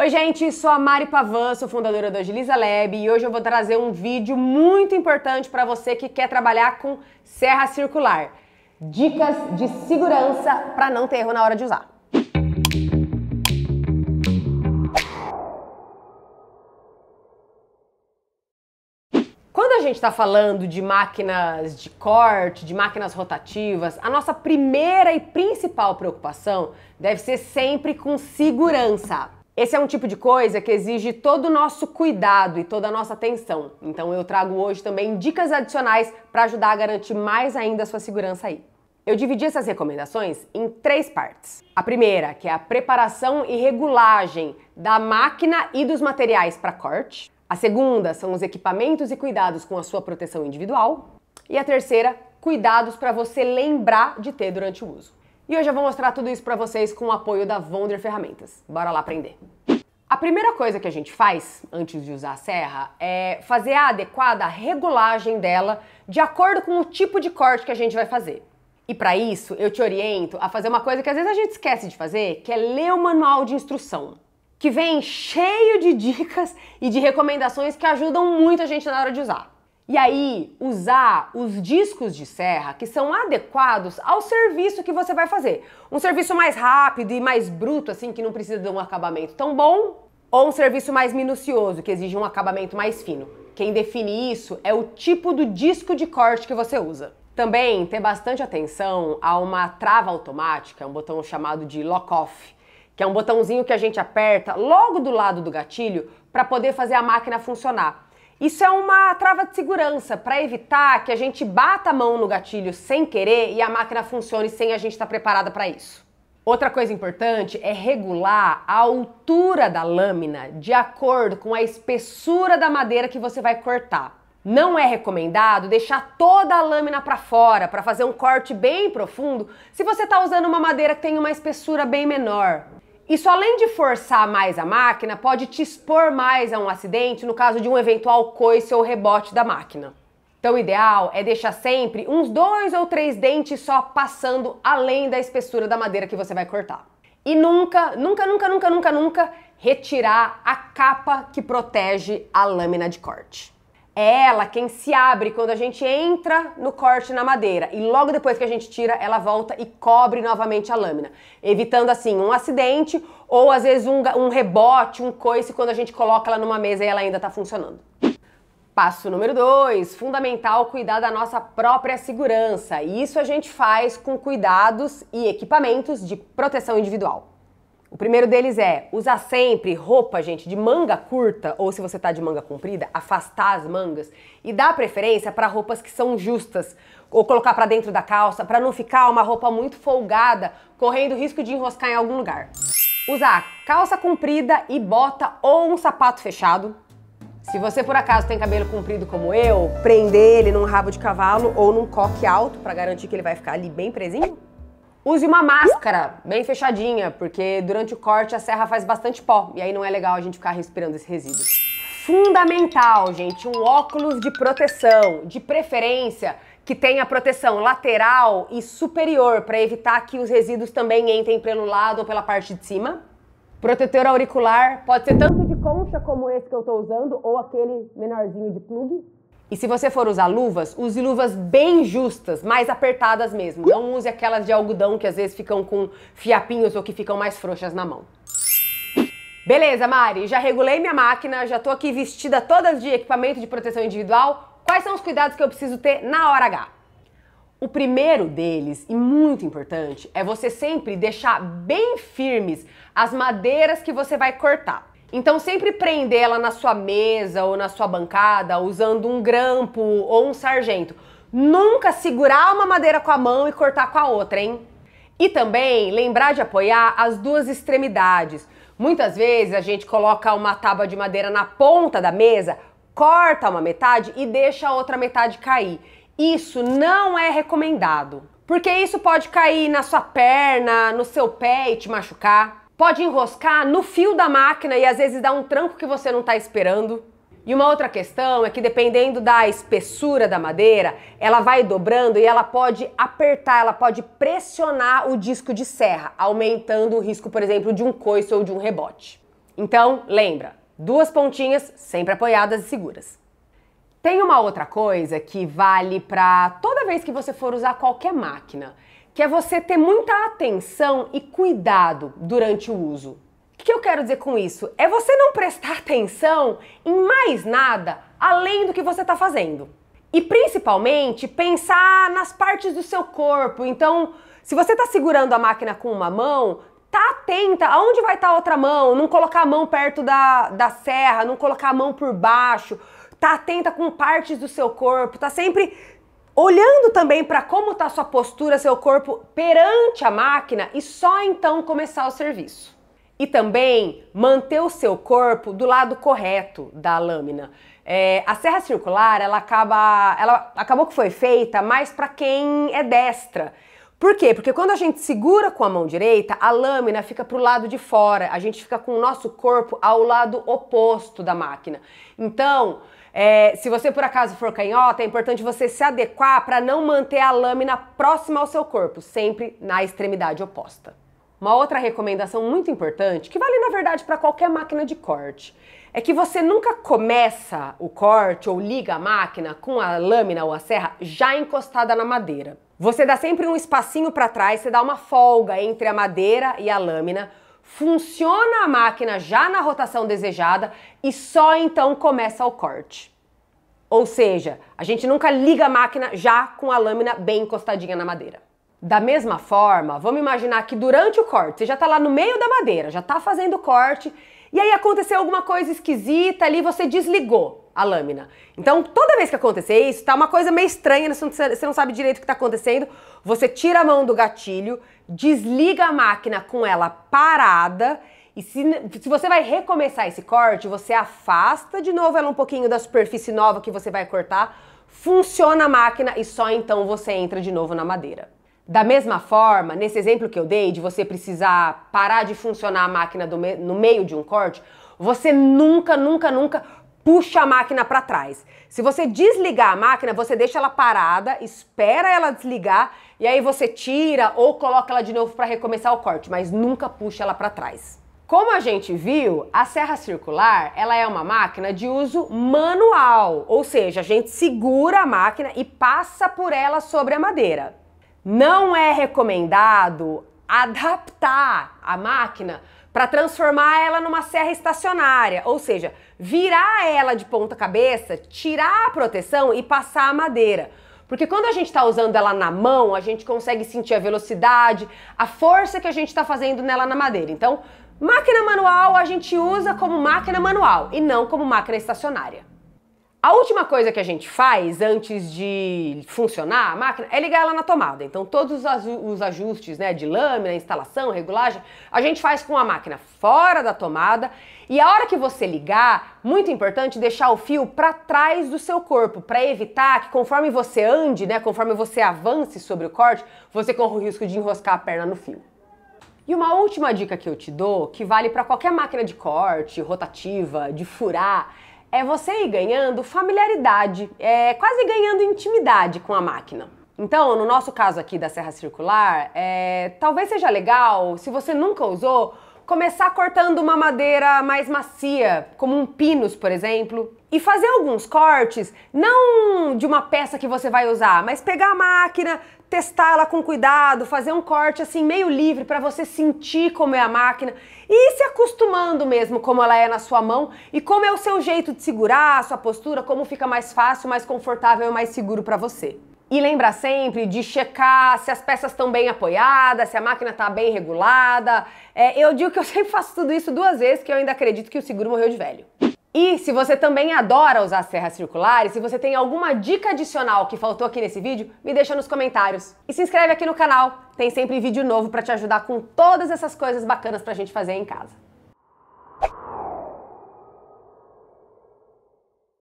Oi, gente, sou a Mari Pavan, sou fundadora da Agiliza Lab e hoje eu vou trazer um vídeo muito importante para você que quer trabalhar com serra circular. Dicas de segurança para não ter erro na hora de usar. Quando a gente está falando de máquinas de corte, de máquinas rotativas, a nossa primeira e principal preocupação deve ser sempre com segurança. Esse é um tipo de coisa que exige todo o nosso cuidado e toda a nossa atenção. Então eu trago hoje também dicas adicionais para ajudar a garantir mais ainda a sua segurança aí. Eu dividi essas recomendações em três partes. A primeira, que é a preparação e regulagem da máquina e dos materiais para corte. A segunda são os equipamentos e cuidados com a sua proteção individual. E a terceira, cuidados para você lembrar de ter durante o uso. E hoje eu vou mostrar tudo isso para vocês com o apoio da Wonder Ferramentas. Bora lá aprender! A primeira coisa que a gente faz antes de usar a serra é fazer a adequada regulagem dela de acordo com o tipo de corte que a gente vai fazer. E para isso, eu te oriento a fazer uma coisa que às vezes a gente esquece de fazer, que é ler o manual de instrução, que vem cheio de dicas e de recomendações que ajudam muito a gente na hora de usar. E aí, usar os discos de serra que são adequados ao serviço que você vai fazer. Um serviço mais rápido e mais bruto, assim, que não precisa de um acabamento tão bom, ou um serviço mais minucioso, que exige um acabamento mais fino. Quem define isso é o tipo do disco de corte que você usa. Também ter bastante atenção a uma trava automática, um botão chamado de lock-off, que é um botãozinho que a gente aperta logo do lado do gatilho para poder fazer a máquina funcionar. Isso é uma trava de segurança para evitar que a gente bata a mão no gatilho sem querer e a máquina funcione sem a gente estar tá preparada para isso. Outra coisa importante é regular a altura da lâmina de acordo com a espessura da madeira que você vai cortar. Não é recomendado deixar toda a lâmina para fora para fazer um corte bem profundo se você está usando uma madeira que tem uma espessura bem menor. Isso, além de forçar mais a máquina, pode te expor mais a um acidente no caso de um eventual coice ou rebote da máquina. Então, o ideal é deixar sempre uns dois ou três dentes só passando além da espessura da madeira que você vai cortar. E nunca, nunca, nunca, nunca, nunca, nunca retirar a capa que protege a lâmina de corte é ela quem se abre quando a gente entra no corte na madeira e logo depois que a gente tira, ela volta e cobre novamente a lâmina, evitando assim um acidente ou às vezes um, um rebote, um coice quando a gente coloca ela numa mesa e ela ainda está funcionando. Passo número 2, fundamental cuidar da nossa própria segurança. E isso a gente faz com cuidados e equipamentos de proteção individual. O primeiro deles é usar sempre roupa, gente, de manga curta ou se você tá de manga comprida, afastar as mangas e dar preferência para roupas que são justas ou colocar para dentro da calça, para não ficar uma roupa muito folgada, correndo risco de enroscar em algum lugar. Usar calça comprida e bota ou um sapato fechado. Se você por acaso tem cabelo comprido como eu, prender ele num rabo de cavalo ou num coque alto para garantir que ele vai ficar ali bem presinho. Use uma máscara bem fechadinha, porque durante o corte a serra faz bastante pó e aí não é legal a gente ficar respirando esse resíduo. Fundamental, gente, um óculos de proteção, de preferência que tenha proteção lateral e superior para evitar que os resíduos também entrem pelo lado ou pela parte de cima. Protetor auricular pode ser tanto de concha como esse que eu estou usando ou aquele menorzinho de plugue. E se você for usar luvas, use luvas bem justas, mais apertadas mesmo. Não use aquelas de algodão que às vezes ficam com fiapinhos ou que ficam mais frouxas na mão. Beleza, Mari, já regulei minha máquina, já tô aqui vestida todas de equipamento de proteção individual. Quais são os cuidados que eu preciso ter na hora H? O primeiro deles, e muito importante, é você sempre deixar bem firmes as madeiras que você vai cortar. Então sempre prender ela na sua mesa ou na sua bancada usando um grampo ou um sargento. Nunca segurar uma madeira com a mão e cortar com a outra, hein? E também lembrar de apoiar as duas extremidades. Muitas vezes a gente coloca uma tábua de madeira na ponta da mesa, corta uma metade e deixa a outra metade cair. Isso não é recomendado, porque isso pode cair na sua perna, no seu pé e te machucar pode enroscar no fio da máquina e às vezes dá um tranco que você não está esperando. E uma outra questão é que dependendo da espessura da madeira, ela vai dobrando e ela pode apertar, ela pode pressionar o disco de serra, aumentando o risco, por exemplo, de um coice ou de um rebote. Então, lembra, duas pontinhas sempre apoiadas e seguras. Tem uma outra coisa que vale para toda vez que você for usar qualquer máquina que é você ter muita atenção e cuidado durante o uso. O que eu quero dizer com isso? É você não prestar atenção em mais nada além do que você está fazendo. E principalmente pensar nas partes do seu corpo. Então, se você está segurando a máquina com uma mão, tá atenta aonde vai estar tá a outra mão, não colocar a mão perto da, da serra, não colocar a mão por baixo, tá atenta com partes do seu corpo, tá sempre olhando também para como está sua postura, seu corpo perante a máquina e só então começar o serviço. E também manter o seu corpo do lado correto da lâmina. É, a serra circular, ela acaba, ela acabou que foi feita mais para quem é destra. Por quê? Porque quando a gente segura com a mão direita, a lâmina fica para o lado de fora, a gente fica com o nosso corpo ao lado oposto da máquina. Então, é, se você por acaso for canhota, é importante você se adequar para não manter a lâmina próxima ao seu corpo, sempre na extremidade oposta. Uma outra recomendação muito importante, que vale na verdade para qualquer máquina de corte, é que você nunca começa o corte ou liga a máquina com a lâmina ou a serra já encostada na madeira. Você dá sempre um espacinho para trás, você dá uma folga entre a madeira e a lâmina funciona a máquina já na rotação desejada e só então começa o corte. Ou seja, a gente nunca liga a máquina já com a lâmina bem encostadinha na madeira. Da mesma forma, vamos imaginar que durante o corte, você já está lá no meio da madeira, já está fazendo o corte e aí aconteceu alguma coisa esquisita ali, você desligou a lâmina. Então, toda vez que acontecer isso, tá uma coisa meio estranha, né? você não sabe direito o que está acontecendo, você tira a mão do gatilho, desliga a máquina com ela parada e se, se, você vai recomeçar esse corte, você afasta de novo ela um pouquinho da superfície nova que você vai cortar, funciona a máquina e só então você entra de novo na madeira. Da mesma forma, nesse exemplo que eu dei de você precisar parar de funcionar a máquina me no meio de um corte, você nunca, nunca, nunca puxa a máquina para trás. Se você desligar a máquina, você deixa ela parada, espera ela desligar e aí você tira ou coloca ela de novo para recomeçar o corte, mas nunca puxa ela para trás. Como a gente viu, a serra circular, ela é uma máquina de uso manual, ou seja, a gente segura a máquina e passa por ela sobre a madeira. Não é recomendado adaptar a máquina para transformar ela numa serra estacionária, ou seja, virar ela de ponta cabeça, tirar a proteção e passar a madeira. Porque quando a gente está usando ela na mão, a gente consegue sentir a velocidade, a força que a gente está fazendo nela na madeira. Então, máquina manual a gente usa como máquina manual e não como máquina estacionária. A última coisa que a gente faz antes de funcionar a máquina é ligar ela na tomada. Então, todos os ajustes né, de lâmina, instalação, regulagem, a gente faz com a máquina fora da tomada. E a hora que você ligar, muito importante deixar o fio para trás do seu corpo, para evitar que conforme você ande, né, conforme você avance sobre o corte, você corra o risco de enroscar a perna no fio. E uma última dica que eu te dou, que vale para qualquer máquina de corte, rotativa, de furar, é você ir ganhando familiaridade, é quase ganhando intimidade com a máquina. Então, no nosso caso aqui da serra circular, é, talvez seja legal, se você nunca usou, começar cortando uma madeira mais macia, como um pinus, por exemplo, e fazer alguns cortes, não de uma peça que você vai usar, mas pegar a máquina, testá-la com cuidado, fazer um corte assim meio livre para você sentir como é a máquina e ir se acostumando mesmo como ela é na sua mão e como é o seu jeito de segurar, a sua postura, como fica mais fácil, mais confortável e mais seguro para você. E lembra sempre de checar se as peças estão bem apoiadas, se a máquina está bem regulada. É, eu digo que eu sempre faço tudo isso duas vezes, que eu ainda acredito que o seguro morreu de velho. E se você também adora usar serras circulares, se você tem alguma dica adicional que faltou aqui nesse vídeo, me deixa nos comentários. E se inscreve aqui no canal, tem sempre vídeo novo para te ajudar com todas essas coisas bacanas para a gente fazer em casa.